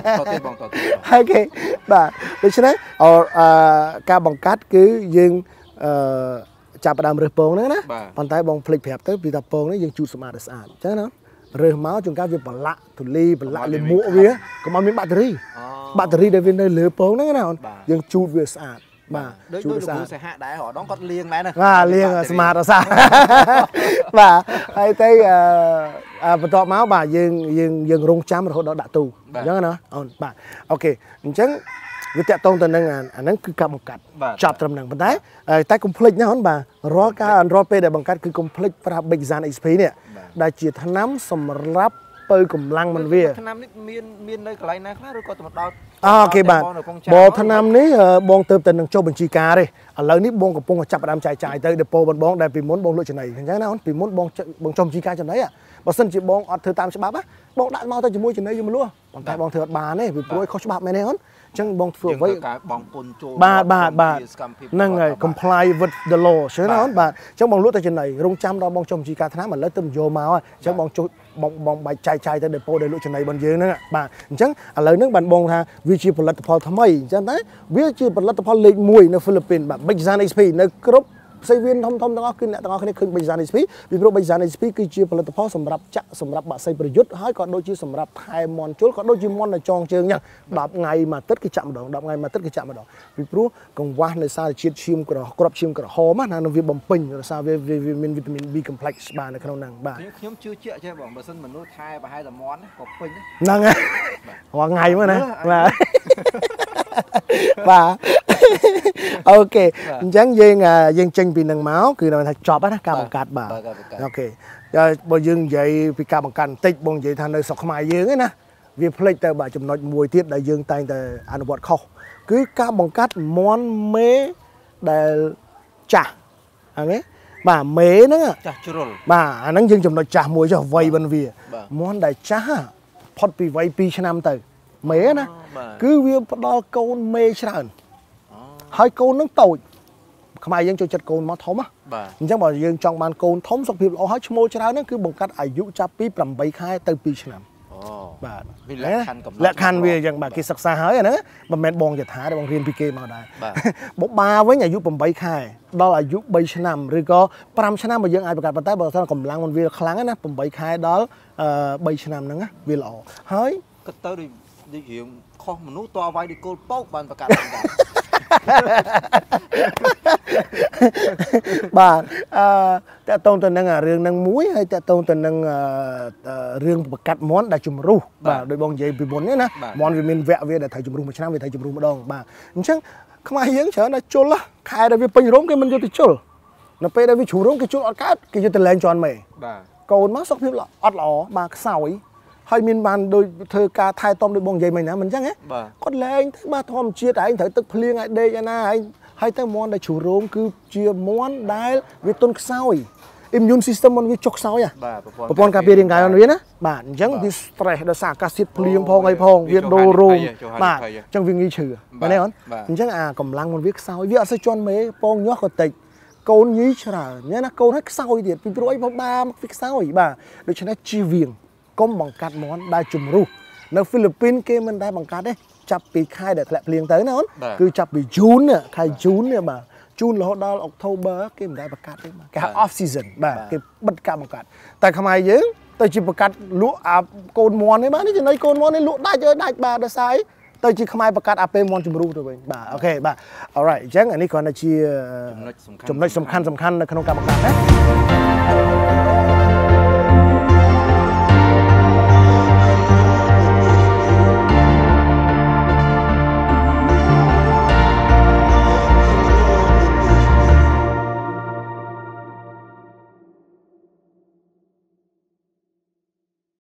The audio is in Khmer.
តទៀតបងតទៀតអូខេបាទដូច្នេះអការបង្កាត់គឺយើងអឺចាប់ផ្ដើមរើសពងហ្នឹងណាប៉ុន្តែបងភ្លេចប្រាប់ទៅពីថាពងនេះយើងជូតសម្អាតឲ្យស្អាតអញ្ចឹងណារើសមកជួនកាលវាប្រឡាក់ទូលីប្រឡាក់លើមួកវាកុំឲ្យមានបាក់តេរីបាក់តេរីដែលវានៅលើពងហ្នឹងណាអូនយើងជូតវាស្អាតបាទដូចដូចលោកគ្រូសិហៈដែររហងគាត់លៀងដែរណាបាទលៀងស្មាតអសាបាទហើយទៅអឺបន្ទាប់មកបាទយើងយើងយើងរងចាំរហូតដល់ដាក់ទូអញ្ចឹងណាអូនបាទអូខេអញ្ចឹងវាតាក់ទងទៅនឹងអាហ្នឹងគឺការបង្កាត់ចប់ត្រឹមហ្នឹងប៉ុន្តែ តែកុំភ្លេចណាហ៊ុនបាទរាល់ការរាល់ពេលដែលបង្កាត់គឺកុំភ្លេចប្រើ Big Zan XP នេះដែលជាថ្នាំសម្រាប់ពៅកម្លាំងមិនវាឆ្នាំនេះមានមាននៅកន្លែងណាខ្លះឬក៏ទៅដល់អូខេបាទបងឆ្នាំនេះបងទៅតែនឹងចុះបញ្ជីការទេឥឡូវនេះបងកំពុងចាប់ផ្ដើមចាយចាយទៅដេប៉ូបងបង ដែលពីមុនបងលក់ចំណីអញ្ចឹងណាអូនពីមុនបងបងចុះបញ្ជីការចំណីបើសិនជាបងអត់ធ្វើតាមច្បាប់បងដាក់មកទៅជាមួយចំណីយមលោះប៉ុន្តែបងធ្វើអត់បានទេពីព្រួយខុសច្បាប់មែនទេអូនអញ្ចឹងបងធ្វើអ្វីបងពុនចូលបាទបាទបាទហ្នឹងហើយ comply with the law ឃើញណាបាទអញ្ចឹងបងលក់តែចំណៃរងចាំដល់បងចុះបញ្ជីការថ្នាក់ឥឡូវទៅយកមកហើយអញ្ចឹងបងចុះបងបងបាច់ចាយចាយទៅដេប៉ូដែលលក់ចំណៃរបស់យើងហ្នឹងបាទអញ្ចឹងឥឡូវហ្នឹងបានបងថាវាជាផលិតផលថ្មីអញ្ចឹងតែវាជាផលិតផលលេខ1នៅហ្វីលីពីនបាទ Big Zan XP នៅគ្រប់ផ្សេងវៀនធំធំទាំងអស់គឺអ្នកទាំងអស់គ្នាឃើញបេសានីស្ពីពីព្រោះបេសានីស្ពីគឺជាផលិតផលសម្រាប់ចាក់សម្រាប់បាក់សីប្រយុទ្ធហើយក៏ដូចជាសម្រាប់ថែមន់ជុលក៏ដូចជាមន់ដែលចងជើងចឹង10ថ្ងៃមួយអាទិត្យគឺចាក់ម្ដង10ថ្ងៃមួយអាទិត្យគឺចាក់ម្ដងពីព្រោះកង្វះនៃសារជាតិឈាមក្រគ្រាប់ឈាមក្រហមណានឹងវាបំពេញរសារវាមានវីតាមីន B complex បាននៅក្នុងហ្នឹងបាទខ្ញុំជឿជាក់ចេះបងបើសិនមនុស្សខែប្រហែលតែមន់ក៏ពេញហ្នឹងហើយរាល់ថ្ងៃមកណាបាទបាទអូខេអញ្ចឹងយើងយើងចេញពីនឹងមកគឺនៅថាចប់ណាការបង្កើតបាទអូខេតែបើយើងនិយាយពីការបង្កើតបន្តិចបងនិយាយថានៅស្រុកខ្មែរយើងឯណាវាផ្លេចទៅបាទចំណុចមួយទៀតដែលយើងតែងតែអនុវត្តខុសគឺការបង្កើតមន់មេដែលចាស់អញ្ចឹងបាទមេហ្នឹងចាស់ជ្រុលបាទអាហ្នឹងយើងចំណុចចាស់មួយចុះវ័យបិនវាមន់ដែលចាស់ផុតពីវ័យ2ឆ្នាំទៅមេណាគឺវាផ្ដល់កូនមេច្រើនហើយកូននឹងតូចខ្មែរយើងចូលចិត្តកូនមកធំណាបាទអញ្ចឹងបើយើងចង់បានកូនធំសុខភាពល្អហើយឈ្មោះច្រើនហ្នឹងគឺបង្កាត់អាយុចាប់ពី8ខែទៅ2ឆ្នាំអូបាទវាលក្ខខណ្ឌកំណត់លក្ខខណ្ឌវាយ៉ាងបាទគេសិក្សាហើយណាមិនមែនបងយថាទេបងរៀនពីគេមកដែរបបាវិញអាយុ8ខែដល់អាយុ3ឆ្នាំឬក៏5ឆ្នាំបើយើងអាចបង្កាត់ប៉ុន្តែបើថាកម្លាំងមិនវាខ្លាំងណា8ខែដល់3ឆ្នាំហ្នឹងណាវាល្អហើយក៏ទៅដូចរឿងខុសមនុស្សតអវាយដូចគោលពោកបានបង្កាត់បានដែរបាទអឺតកតងទៅនឹងរឿងនឹងមួយហើយតកតងទៅនឹងរឿងប្រកាត់មន់ដែលជំរុះបាទដោយបងនិយាយពីមុននេះណាមន់វាមានវគ្គវាដែលត្រូវជំរុះមួយឆ្នាំវាត្រូវជំរុះម្ដងបាទអញ្ចឹងខ្មែរយើងច្រើនតែជុលខែដែលវាពេញរោងគេមិនយកទៅជុលនៅពេលដែលវាជ្រុះរោងគេជុលអត់កើតគេយកទៅលែងជន់មេបាទកូនមកសុខភាពអត់ល្អបាទខ្សោយហើយមានបានដូចធ្វើការថែទាំដូចបងនិយាយមិញណាមិនអញ្ចឹងហ៎គាត់លែងទៅបាទធម្មជាតិឯងត្រូវទឹកភ្លៀងឯដេកឯណាឯងហើយទៅមន់ដែលជ្រុះរោមគឺជាមន់ដែល វាទន់ខ្សោយ immune system របស់វាចុះខ្សោយហ៎ប្រព័ន្ធការពាររាងកាយរបស់វាណាបាទអញ្ចឹងវា stress ដោយសារអាកាសធាតុភ្លៀងផងអីផងវាដូររោមបាទអញ្ចឹងវាងាយឈឺមែនទេអូនអញ្ចឹងអាកម្លាំងរបស់វាខ្សោយវាអត់សូវជន់មេពងញាស់ក៏តិចកូនញីច្រើនណាកូនហើយខ្សោយទៀតពីព្រោះអីបើបាមកវាខ្សោយបាទដូច្នេះជៀសវាងមបង្កាត់មន់ដែលជំរុះនៅហ្វីលីពីនគេមិនដែលបង្កាត់ទេចាប់ពីខែដែលធ្លាក់ភ្លៀងទៅណាអូនគឺចាប់ពីជូនខែជូននេះបាទជូនរហូតដល់អុកតូបឺគេមិនដែលបង្កាត់ទេបាទគេហៅ off season បាទគេបិទការបង្កាត់តែខ្មែរយើង ទៅជាបង្កាត់លក់អាកូនមន់នេះបាទនេះចំណៃកូនមន់នេះលក់ដាច់អើដាច់បាទដល់ស្អីទៅជាខ្មែរបង្កាត់អាពេលមន់ជំរុះទៅវិញបាទអូខេបាទ alright អញ្ចឹងអានេះគ្រាន់តែជាចំណុចសំខាន់ចំណុចសំខាន់សំខាន់នៅក្នុងការបង្កាត់ណា